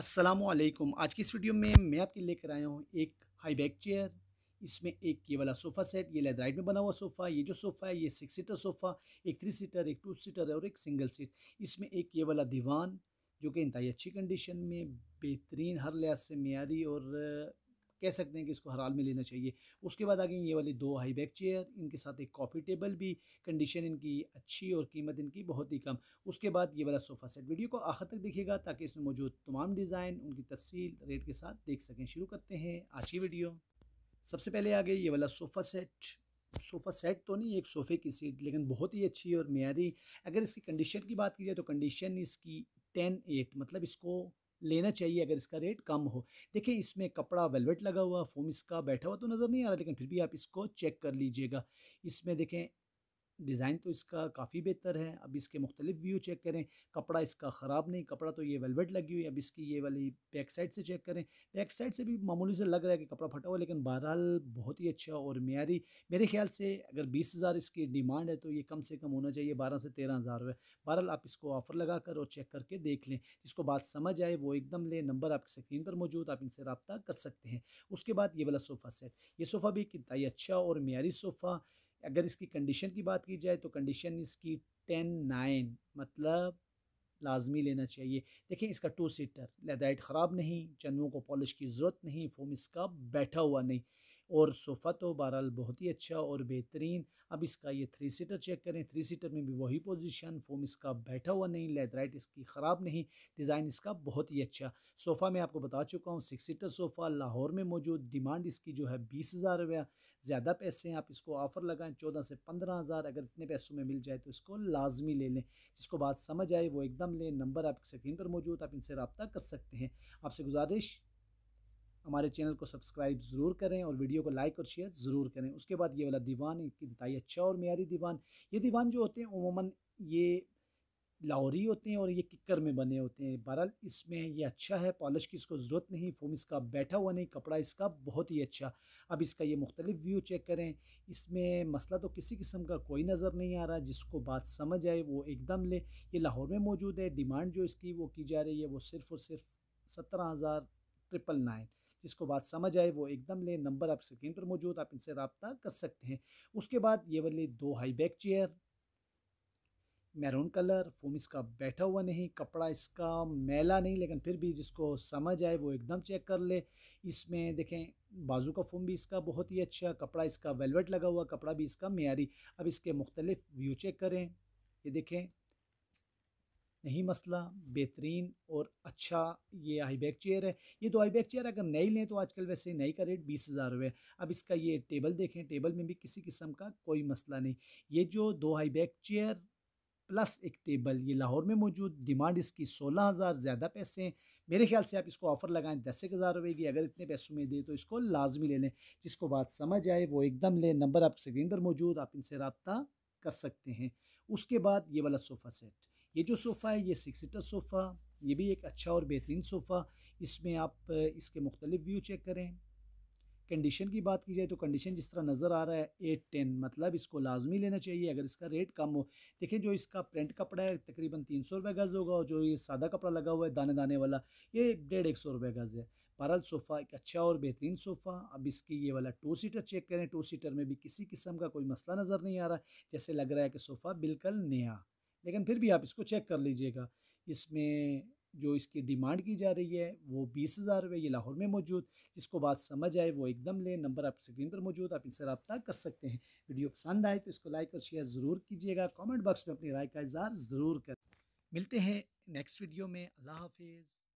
असलम आज की इस वीडियो में मैं आपके लेकर आया हूँ एक हाई बैक चेयर इसमें एक ये वाला सोफ़ा सेट ये लेदर राइट में बना हुआ सोफ़ा ये जो सोफ़ा है ये सिक्स सीटर सोफ़ा एक थ्री सीटर एक टू सीटर और एक सिंगल सीट इसमें एक ये वाला दीवान जो कि इंतहाई अच्छी कंडीशन में बेहतरीन हर लिहाज से मीरी और कह सकते हैं कि इसको हर हाल में लेना चाहिए उसके बाद आ गई ये वाली दो हाई बैक चेयर इनके साथ एक कॉफ़ी टेबल भी कंडीशन इनकी अच्छी और कीमत इनकी बहुत ही कम उसके बाद ये वाला सोफ़ा सेट वीडियो को आखिर तक देखिएगा ताकि इसमें मौजूद तमाम डिज़ाइन उनकी तफसील रेट के साथ देख सकें शुरू करते हैं आज की वीडियो सबसे पहले आ गई ये वाला सोफ़ा सेट सोफ़ा सेट तो नहीं एक सोफ़े की सीट लेकिन बहुत ही अच्छी और मीरी अगर इसकी कंडीशन की बात की जाए तो कंडीशन इसकी टेन एट मतलब इसको लेना चाहिए अगर इसका रेट कम हो देखिए इसमें कपड़ा वेलवेट लगा हुआ फोम इसका बैठा हुआ तो नज़र नहीं आ रहा लेकिन फिर भी आप इसको चेक कर लीजिएगा इसमें देखें डिज़ाइन तो इसका काफ़ी बेहतर है अब इसके मुख्तलिफ व्यू चेक करें कपड़ा इसका ख़राब नहीं कपड़ा तो ये वेलवेट लगी हुई अब इसकी ये वाली बैक साइड से चेक करें बैक साइड से भी मामूली से लग रहा है कि कपड़ा फटा हुआ लेकिन बहरहाल बहुत ही अच्छा और मीरी मेरे ख्याल से अगर बीस हज़ार इसकी डिमांड है तो ये कम से कम होना चाहिए बारह से तेरह हज़ार रुपये बहरहाल आप इसको ऑफ़र लगा कर और चेक करके देख लें जिसको बात समझ आए वो एकदम लें नंबर आपकी स्क्रीन पर मौजूद आप इनसे रबता कर सकते हैं उसके बाद ये वाला सोफ़ा सेट ये सोफ़ा भी कितना ही अच्छा और मीरी सोफ़ा अगर इसकी कंडीशन की बात की जाए तो कंडीशन इसकी टेन नाइन मतलब लाजमी लेना चाहिए देखिए इसका टू सीटर लेदाइट ख़राब नहीं चंदुओं को पॉलिश की ज़रूरत नहीं फोम इसका बैठा हुआ नहीं और सोफ़ा तो बहरहाल बहुत ही अच्छा और बेहतरीन अब इसका ये थ्री सीटर चेक करें थ्री सीटर में भी वही पोजीशन फोम इसका बैठा हुआ नहीं लेदराइट इसकी ख़राब नहीं डिज़ाइन इसका बहुत ही अच्छा सोफ़ा मैं आपको बता चुका हूँ सिक्स सीटर सोफ़ा लाहौर में मौजूद डिमांड इसकी जो है बीस हज़ार रुपया ज़्यादा पैसे हैं आप इसको ऑफ़र लगाएं चौदह से पंद्रह हज़ार अगर इतने पैसों में मिल जाए तो इसको लाजमी ले लें जिसको बात समझ आए वो एकदम लें नंबर आपकी स्क्रीन पर मौजूद आप इनसे रबता कर सकते हैं आपसे गुजारिश हमारे चैनल को सब्सक्राइब ज़रूर करें और वीडियो को लाइक और शेयर ज़रूर करें उसके बाद ये वाला दीवान इंतहाई अच्छा और मीरी दीवान ये दीवान जो होते हैं उमूमा ये लाहौरी होते हैं और ये किकर में बने होते हैं बहरहाल इसमें ये अच्छा है पॉलिश की इसको ज़रूरत नहीं फोम इसका बैठा हुआ नहीं कपड़ा इसका बहुत ही अच्छा अब इसका ये मुख्तलिफ व्यू चेक करें इसमें मसला तो किसी किस्म का कोई नज़र नहीं आ रहा जिसको बात समझ आए वो एकदम ले ये लाहौर में मौजूद है डिमांड जो इसकी वो की जा रही है वो सिर्फ़ और सिर्फ सत्रह हज़ार ट्रिपल नाइन जिसको बात समझ आए वो एकदम लें नंबर आप स्क्रीन पर मौजूद आप इनसे रबता कर सकते हैं उसके बाद ये वाली दो high back chair maroon colour foam इसका बैठा हुआ नहीं कपड़ा इसका मैला नहीं लेकिन फिर भी जिसको समझ आए वो एकदम चेक कर ले इसमें देखें बाजू का फोम भी इसका बहुत ही अच्छा कपड़ा इसका वेलवेट लगा हुआ कपड़ा भी इसका मैारी अब इसके मुख्तलिफ व्यू चेक करें ये देखें नहीं मसला बेहतरीन और अच्छा ये आई बैक चेयर है ये दो आई बैक चेयर अगर नई लें तो आजकल वैसे नई का रेट बीस हज़ार रुपये अब इसका ये टेबल देखें टेबल में भी किसी किस्म का कोई मसला नहीं ये जो दो आई बैक चेयर प्लस एक टेबल ये लाहौर में मौजूद डिमांड इसकी सोलह हज़ार ज़्यादा पैसे हैं मेरे ख्याल से आप इसको ऑफ़र लगाएं दस एक हज़ार रुपये की अगर इतने पैसों में दे तो इसको लाजमी ले लें जिसको बात समझ आए वो एकदम लें नंबर आप स्क्रीन पर मौजूद आप इनसे रबता कर सकते हैं उसके बाद ये वाला सोफ़ा सेट ये जो सोफ़ा है ये सिक्स सीटर सोफ़ा ये भी एक अच्छा और बेहतरीन सोफ़ा इसमें आप इसके मुख्तलिफ व्यू चेक करें कंडीशन की बात की जाए तो कंडीशन जिस तरह नज़र आ रहा है एट टेन मतलब इसको लाजमी लेना चाहिए अगर इसका रेट कम हो देखिए जो इसका प्रिंट कपड़ा है तकरीबन तीन सौ रुपये गज़ होगा और जो ये सादा कपड़ा लगा हुआ है दाने दाने वाला ये डेढ़ एक सौ रुपये गज़ है बहरहाल सोफ़ा एक अच्छा और बेहतरीन सोफ़ा अब इसकी ये वाला टू सीटर चेक करें टू सीटर में भी किसी किस्म का कोई मसला नज़र नहीं आ रहा जैसे लग रहा है कि सोफ़ा बिल्कुल नया लेकिन फिर भी आप इसको चेक कर लीजिएगा इसमें जो इसकी डिमांड की जा रही है वो बीस हज़ार रुपये ये लाहौर में मौजूद जिसको बात समझ आए वो एकदम ले नंबर आप स्क्रीन पर मौजूद आप इनसे रब्ता कर सकते हैं वीडियो पसंद आए तो इसको लाइक और शेयर ज़रूर कीजिएगा कमेंट बॉक्स में अपनी राय का इजहार ज़रूर करें मिलते हैं नेक्स्ट वीडियो में अल्लाह हाफिज़